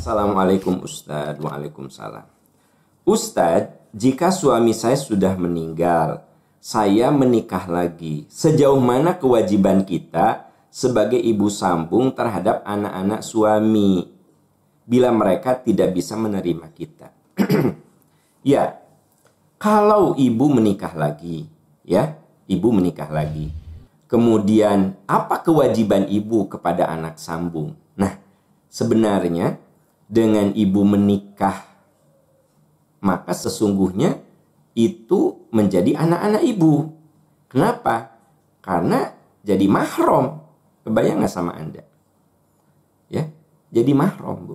Assalamualaikum Ustaz, Waalaikumsalam. Ustaz, jika suami saya sudah meninggal, saya menikah lagi. Sejauh mana kewajiban kita sebagai ibu sambung terhadap anak-anak suami bila mereka tidak bisa menerima kita? ya, kalau ibu menikah lagi, ya, ibu menikah lagi. Kemudian, apa kewajiban ibu kepada anak sambung? Nah, sebenarnya dengan ibu menikah, maka sesungguhnya itu menjadi anak-anak ibu. Kenapa? Karena jadi mahrom. Kebayang nggak sama Anda? Ya, jadi mahrom, Bu.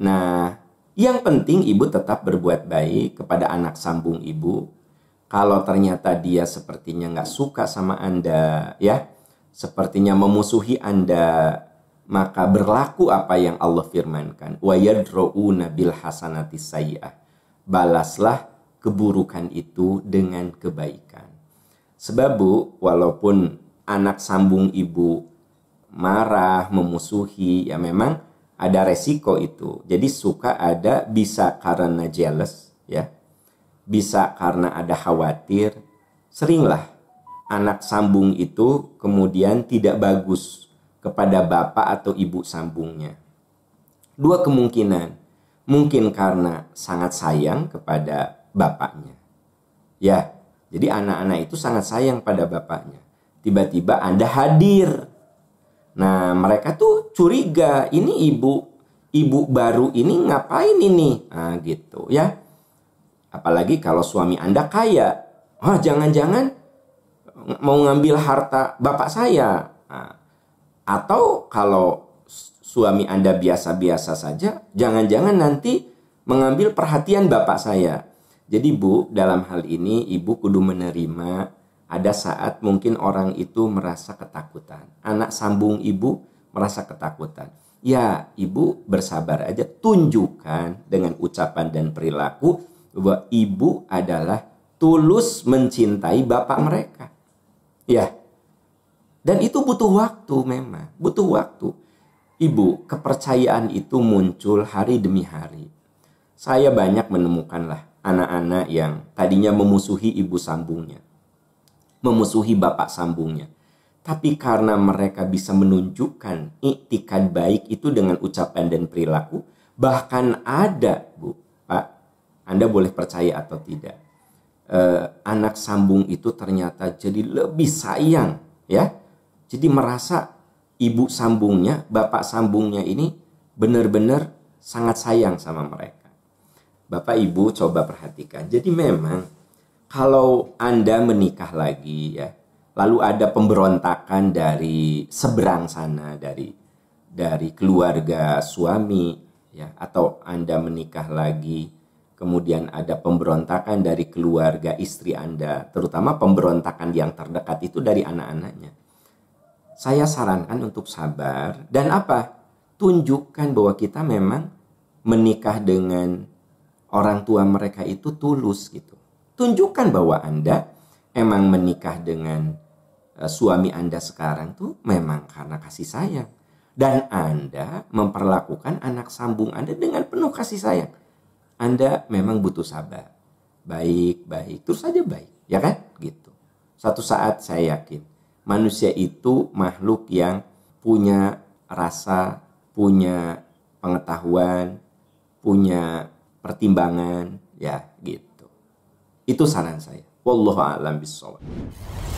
Nah, yang penting ibu tetap berbuat baik kepada anak sambung ibu. Kalau ternyata dia sepertinya nggak suka sama Anda, ya, sepertinya memusuhi Anda, maka berlaku apa yang Allah firmankan wa yadrauna bil hasanati sayyi'ah balaslah keburukan itu dengan kebaikan sebab bu walaupun anak sambung ibu marah memusuhi ya memang ada resiko itu jadi suka ada bisa karena jealous ya bisa karena ada khawatir seringlah anak sambung itu kemudian tidak bagus kepada bapak atau ibu sambungnya. Dua kemungkinan, mungkin karena sangat sayang kepada bapaknya. Ya, jadi anak-anak itu sangat sayang pada bapaknya. Tiba-tiba Anda hadir. Nah, mereka tuh curiga, ini ibu ibu baru ini ngapain ini? Nah, gitu ya. Apalagi kalau suami Anda kaya. Oh, jangan-jangan mau ngambil harta bapak saya. Nah, atau kalau suami Anda biasa-biasa saja, jangan-jangan nanti mengambil perhatian bapak saya. Jadi Bu, dalam hal ini Ibu kudu menerima ada saat mungkin orang itu merasa ketakutan. Anak sambung Ibu merasa ketakutan. Ya, Ibu bersabar aja, tunjukkan dengan ucapan dan perilaku bahwa Ibu adalah tulus mencintai bapak mereka. Ya, dan itu butuh waktu memang, butuh waktu. Ibu, kepercayaan itu muncul hari demi hari. Saya banyak menemukanlah anak-anak yang tadinya memusuhi ibu sambungnya, memusuhi bapak sambungnya. Tapi karena mereka bisa menunjukkan iktikan baik itu dengan ucapan dan perilaku, bahkan ada, Bu, Pak, Anda boleh percaya atau tidak, eh, anak sambung itu ternyata jadi lebih sayang, ya, jadi merasa ibu sambungnya, bapak sambungnya ini benar-benar sangat sayang sama mereka. Bapak ibu coba perhatikan. Jadi memang kalau Anda menikah lagi ya, lalu ada pemberontakan dari seberang sana dari dari keluarga suami ya atau Anda menikah lagi kemudian ada pemberontakan dari keluarga istri Anda, terutama pemberontakan yang terdekat itu dari anak-anaknya saya sarankan untuk sabar dan apa? Tunjukkan bahwa kita memang menikah dengan orang tua mereka itu tulus gitu. Tunjukkan bahwa Anda emang menikah dengan eh, suami Anda sekarang tuh memang karena kasih sayang dan Anda memperlakukan anak sambung Anda dengan penuh kasih sayang. Anda memang butuh sabar. Baik, baik, terus saja baik, ya kan? Gitu. Satu saat saya yakin manusia itu makhluk yang punya rasa, punya pengetahuan, punya pertimbangan, ya gitu. Itu saran saya. Wallahu a'lam bishawab.